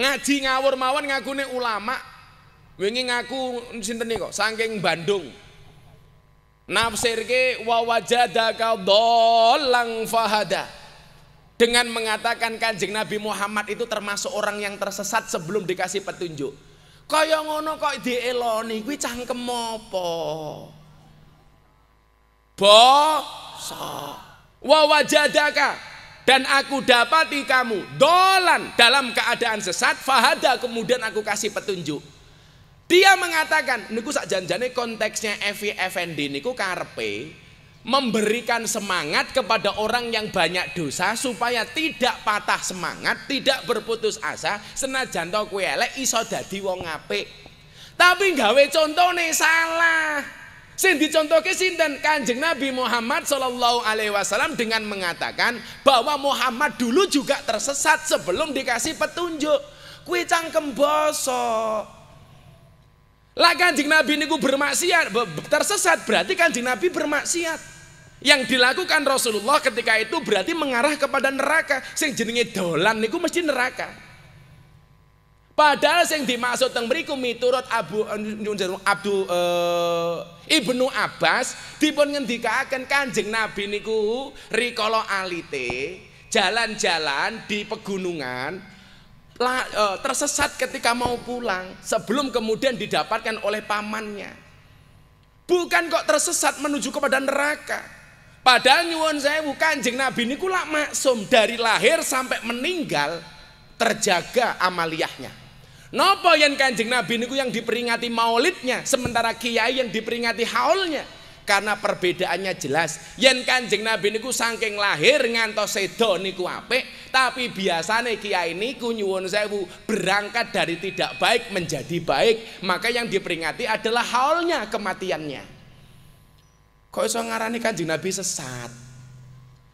Ngaji ngawur mawon ngakune ulama. Wingi ngaku sinten kok saking Bandung. Nafsirke wa wajadaka dolang fahada. Dengan mengatakan Kanjeng Nabi Muhammad itu termasuk orang yang tersesat sebelum dikasih petunjuk. Kaya ngono kok dieloni kuwi cangkem apa? Bosok. Wa wajadaka dan aku dapati kamu dolan dalam keadaan sesat fahada kemudian aku kasih petunjuk dia mengatakan niku sak janjane konteksnya Evi Effendi niku karpe memberikan semangat kepada orang yang banyak dosa supaya tidak patah semangat, tidak berputus asa, senajan to kuwi elek iso dadi wong ape. Tapi gawe contone salah. Sing dicontohke dan Kanjeng Nabi Muhammad Shallallahu alaihi wasallam dengan mengatakan bahwa Muhammad dulu juga tersesat sebelum dikasih petunjuk. Kuwi cangkem basa. Lah Kanjeng Nabi niku bermaksiat, tersesat berarti Kanjeng Nabi bermaksiat. Yang dilakukan Rasulullah ketika itu berarti mengarah kepada neraka. Sing jenenge dolan niku mesti neraka. Padahal yang dimaksud teng mriku miturut Abu eh, Abdu uh, eh, Ibnu Abbas dipun ngendikaken Kanjeng Nabi niku rikala alite jalan-jalan di pegunungan eh, tersesat ketika mau pulang sebelum kemudian didapatkan oleh pamannya. Bukan kok tersesat menuju kepada neraka. Padahal nyuwun bukan jeng Nabi niku lak maksum dari lahir sampai meninggal terjaga amaliyahnya. Nopo yang kanjeng Nabi niku yang diperingati maulidnya sementara kiai yang diperingati haulnya karena perbedaannya jelas yang kanjeng Nabi niku sangking lahir ngantos sedo niku ape, tapi biasanya kiai niku nyuwun sewu berangkat dari tidak baik menjadi baik maka yang diperingati adalah haulnya kematiannya kok iso ngarani kanjeng Nabi sesat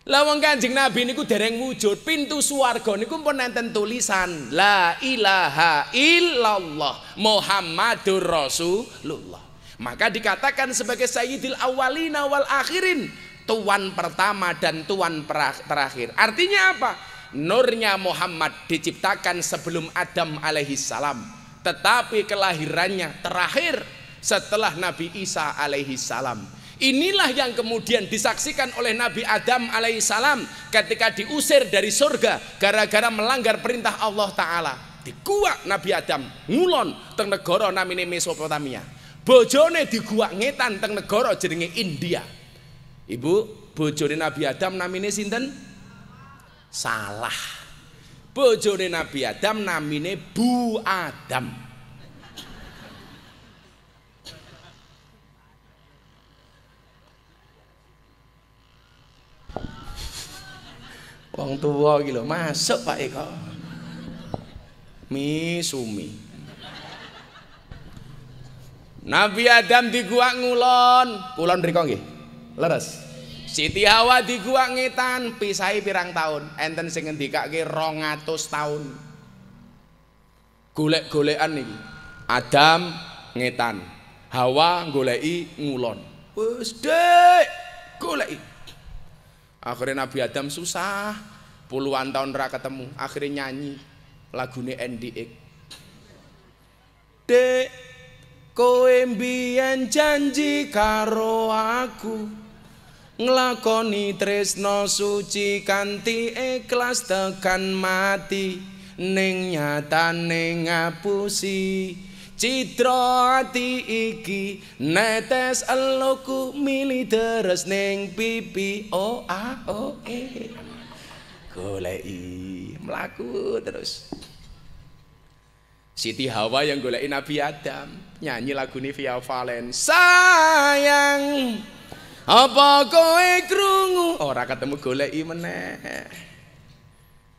lah wong Kanjeng Nabi niku dereng wujud, pintu swarga niku pun nenten tulisan la ilaha illallah Muhammadur Rasulullah. Maka dikatakan sebagai sayyidil awalina wal akhirin, tuan pertama dan tuan terakhir. Artinya apa? Nurnya Muhammad diciptakan sebelum Adam alaihi salam, tetapi kelahirannya terakhir setelah Nabi Isa alaihi salam. Inilah yang kemudian disaksikan oleh Nabi Adam alaihissalam ketika diusir dari surga gara-gara melanggar perintah Allah Ta'ala. Dikuak Nabi Adam, ngulon, teng negara namine Mesopotamia. Bojone dikuak ngetan teng negara jenenge India. Ibu, bojone Nabi Adam namine sinten? Salah. Bojone Nabi Adam namine Bu Adam. Wong tua gitu masuk Pak Eko. Misumi. Nabi Adam di gua ngulon, kulon dari nggih. Leres. Siti Hawa di gua ngetan, pisahi pirang tahun. Enten sing ngendikake 200 tahun. Golek-golekan niki. Adam ngitan, Hawa goleki ngulon. Wes dek, goleki. akhirnya Nabi Adam susah puluhan tahun ra ketemu akhirnya nyanyi lagune NDX Dek kowe mbiyen janji karo aku nglakoni tresno suci kanthi ikhlas tekan mati ning nyatane ngapusi Citra ati iki netes eloku mili deres ning pipi o oh, a ah, o oh, e eh. golei melaku terus Siti Hawa yang golein Nabi Adam nyanyi lagu ini via Valen sayang apa kowe krungu orang ketemu golei meneh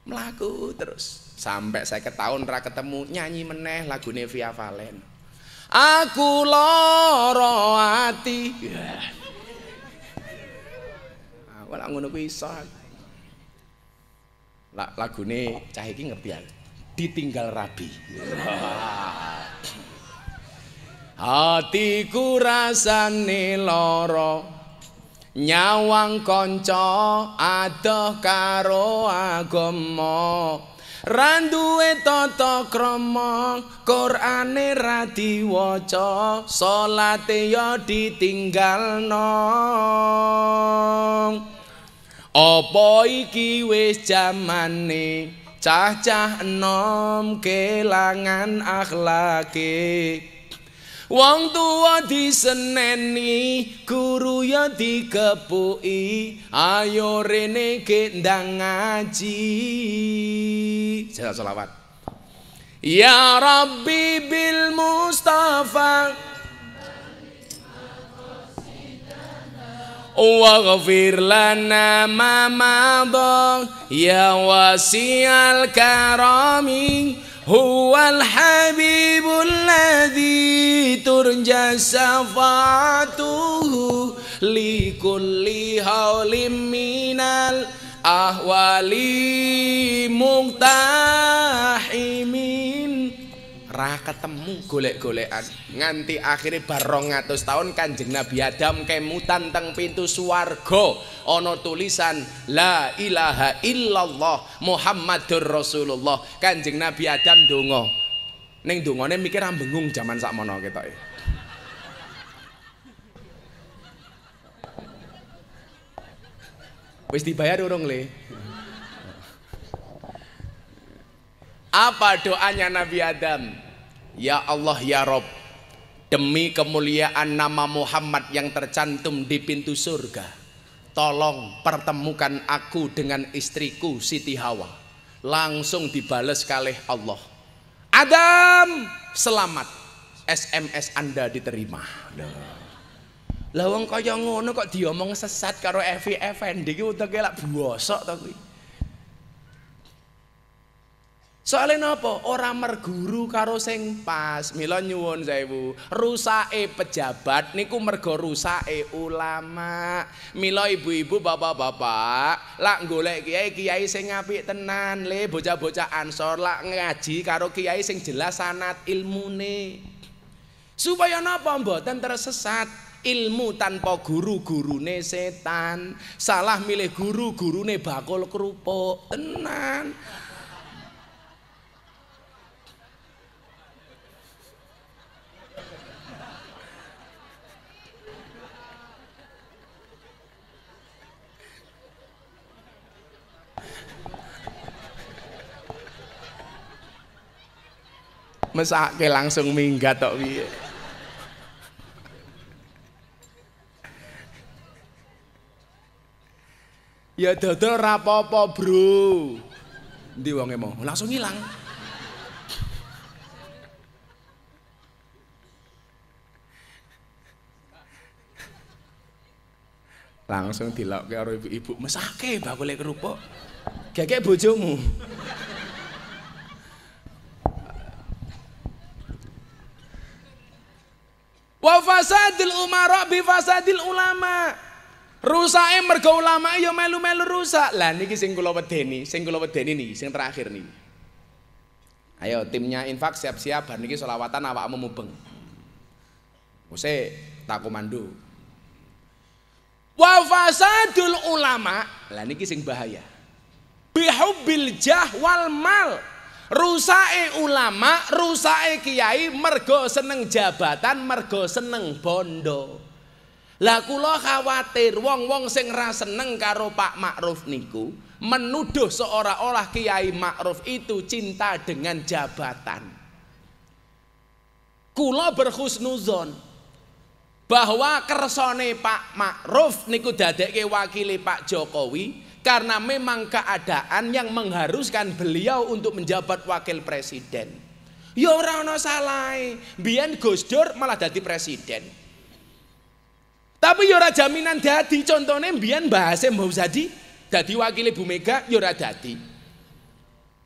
melaku terus sampai saya tahun ra ketemu nyanyi meneh lagu Via Valen aku loro hati ah, wala ngono kuwi iso lah lagune cah iki ngerti ditinggal rabi hatiku rasane loro nyawang kanca adoh karo agama randuwe tata krama qur'ane ra diwaca salate ya ditinggalno apa iki wis e cah-cah nom, kelangan akhlake Wong tuwa diseneni, guru ya dikepui, ayo rene gendang ngaji. Saya selawat. Ya Rabbi bil Mustafa Waghfir lana ma ya wasial karami Huwal habibul ladhi turja safatuhu li kulli hawlim minal ahwali muqtar ra ketemu golek-golekan nganti akhirnya barong ngatus tahun kanjeng Nabi Adam kemutan teng pintu suargo ono tulisan la ilaha illallah Muhammadur Rasulullah kanjeng Nabi Adam dongo neng neng mikir ambengung ah, zaman sakmono kita gitu. Wis dibayar urung le. Apa doanya Nabi Adam? Ya Allah ya Rob Demi kemuliaan nama Muhammad yang tercantum di pintu surga Tolong pertemukan aku dengan istriku Siti Hawa Langsung dibales kali Allah Adam selamat SMS Anda diterima Lah kaya ngono kok diomong sesat karo Evi Effendi ki udah e lak bosok tapi Soale napa? Ora merguru karo sing pas. Mila nyuwun sewu. Rusake pejabat niku mergo rusake ulama. Mila ibu-ibu, bapak-bapak, lak golek kiai-kiai sing apik tenan, le bocah-bocah ansor lak ngaji karo kiai sing jelas sanat ilmune. Supaya napa mboten tersesat ilmu tanpa guru-gurune setan. Salah milih guru-gurune bakul kerupuk. Tenan. mesake langsung minggat tok piye Ya dodol rapopo, Bro. Ndi wonge mau? Langsung hilang. Langsung dilokke karo ibu-ibu, mesake bakule kerupuk. Gegek bojomu. Wa fasadil umara bi fasadil ulama. Rusake mergo ulama ya melu-melu rusak. Lah niki sing kula wedeni, sing kula wedeni niki sing terakhir niki. Ayo timnya infak siap-siap bar niki selawatan awakmu mubeng. Use tak komando. Wa fasadul ulama, lah niki sing bahaya. Bihubbil jah wal mal. Rusake ulama, rusake kiai mergo seneng jabatan, mergo seneng bondo. Lah kula khawatir wong-wong sing ra seneng karo Pak Ma'ruf niku menuduh seolah-olah Kiai Ma'ruf itu cinta dengan jabatan. Kula berhusnuzon bahwa kersone Pak Ma'ruf niku dadekke wakili Pak Jokowi karena memang keadaan yang mengharuskan beliau untuk menjabat wakil presiden. Ya ora ana salahe. Biyen Gus Dur malah jadi presiden. Tapi ya ora jaminan dadi. contohnya biyen Mbah mau jadi jadi wakil Ibu Mega ya ora dadi.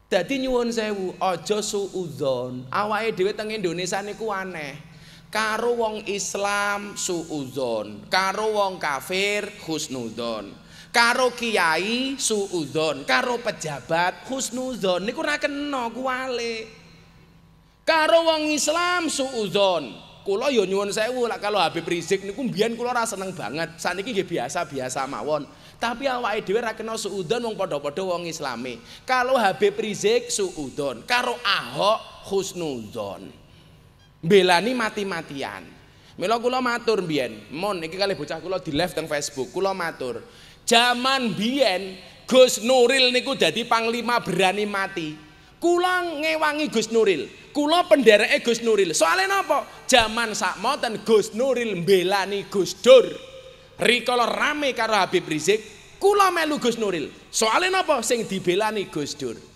Dadi nyuwun sewu, aja suudzon. Awake dhewe teng Indonesia niku aneh. Karo wong Islam suudzon, karo wong kafir husnudon karo kiai suudzon, karo pejabat husnudzon niku ora kena kuwale. Karo wong Islam suudon, Kula ya nyuwun sewu lah kalau Habib Rizik niku mbiyen kulo ora seneng banget. Saniki nggih biasa-biasa mawon. Tapi awake dhewe ra kena suudzon wong padha-padha wong islami. Kalau Habib Rizik suudon, karo Ahok husnudzon. Belani mati-matian. Mila kula matur mbiyen, mon ini kali bocah kula di left teng Facebook, kula matur. Jaman biyen Gus Nuril niku dadi panglima berani mati. Kula ngewangi Gus Nuril. Kula pendereke Gus Nuril. Soale napa? Jaman sakmoten Gus Nuril mbelani Gus Dur. Rikala rame karo Habib Rizik, kula melu Gus Nuril. Soale napa sing dibelani Gus Dur?